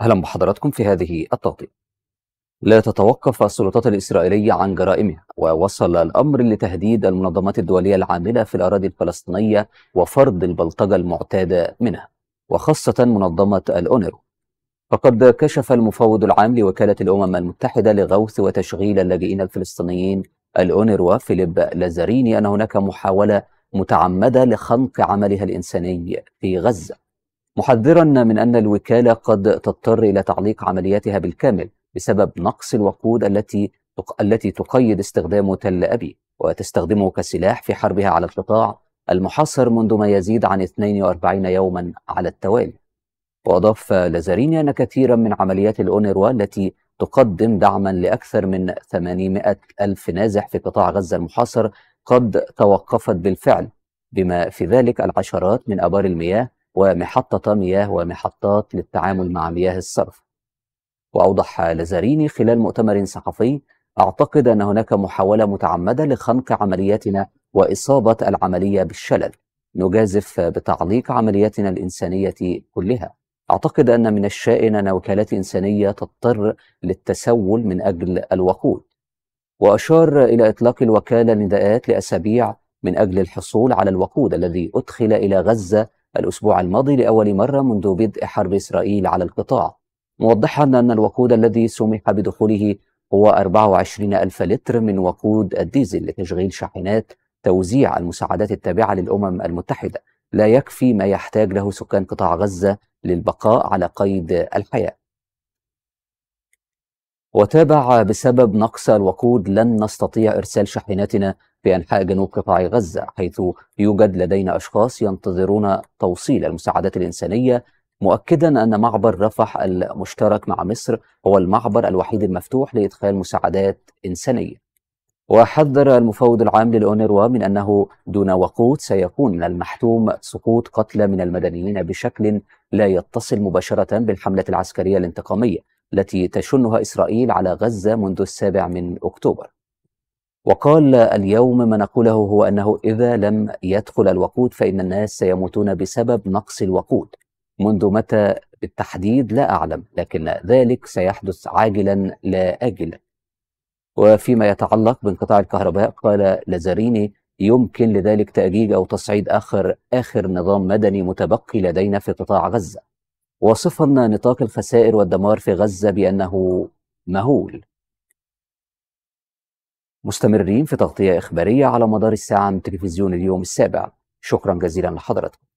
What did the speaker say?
أهلا بحضراتكم في هذه التغطية. لا تتوقف السلطات الإسرائيلية عن جرائمها ووصل الأمر لتهديد المنظمات الدولية العاملة في الأراضي الفلسطينية وفرض البلطجة المعتادة منها وخاصة منظمة الأونرو فقد كشف المفوض العام لوكالة الأمم المتحدة لغوث وتشغيل اللاجئين الفلسطينيين الأونروا فيليب لازاريني أن هناك محاولة متعمدة لخنق عملها الإنساني في غزة محذرا من أن الوكالة قد تضطر إلى تعليق عملياتها بالكامل بسبب نقص الوقود التي التي تقيد استخدامه تل ابي وتستخدمه كسلاح في حربها على القطاع المحاصر منذ ما يزيد عن 42 يوما على التوالي وأضاف لازاريني أن كثيرا من عمليات الأونروا التي تقدم دعما لأكثر من 800 ألف نازح في قطاع غزة المحاصر قد توقفت بالفعل بما في ذلك العشرات من أبار المياه ومحطة مياه ومحطات للتعامل مع مياه الصرف وأوضح لازاريني خلال مؤتمر صحفي أعتقد أن هناك محاولة متعمدة لخنق عملياتنا وإصابة العملية بالشلل نجازف بتعليق عملياتنا الإنسانية كلها أعتقد أن من الشائن أن وكالات إنسانية تضطر للتسول من أجل الوقود وأشار إلى إطلاق الوكالة نداءات لأسابيع من أجل الحصول على الوقود الذي أدخل إلى غزة الأسبوع الماضي لأول مرة منذ بدء حرب إسرائيل على القطاع موضحا أن الوقود الذي سمح بدخوله هو 24 ألف لتر من وقود الديزل لتشغيل شاحنات توزيع المساعدات التابعة للأمم المتحدة لا يكفي ما يحتاج له سكان قطاع غزة للبقاء على قيد الحياة وتابع بسبب نقص الوقود لن نستطيع إرسال شاحناتنا في أنحاء جنوب قطاع غزة حيث يوجد لدينا أشخاص ينتظرون توصيل المساعدات الإنسانية مؤكدا أن معبر رفح المشترك مع مصر هو المعبر الوحيد المفتوح لإدخال مساعدات إنسانية وحذر المفوض العام للأونروا من أنه دون وقود سيكون من المحتوم سقوط قتلى من المدنيين بشكل لا يتصل مباشرة بالحملة العسكرية الانتقامية التي تشنها إسرائيل على غزة منذ السابع من أكتوبر وقال اليوم ما نقوله هو أنه إذا لم يدخل الوقود فإن الناس سيموتون بسبب نقص الوقود منذ متى بالتحديد لا أعلم لكن ذلك سيحدث عاجلا لا أجلا وفيما يتعلق بانقطاع الكهرباء قال لازاريني يمكن لذلك تأجيج أو تصعيد آخر آخر نظام مدني متبقي لدينا في قطاع غزة وصفا نطاق الخسائر والدمار في غزة بأنه مهول مستمرين في تغطية إخبارية على مدار الساعة من تلفزيون اليوم السابع شكرا جزيلا لحضرتك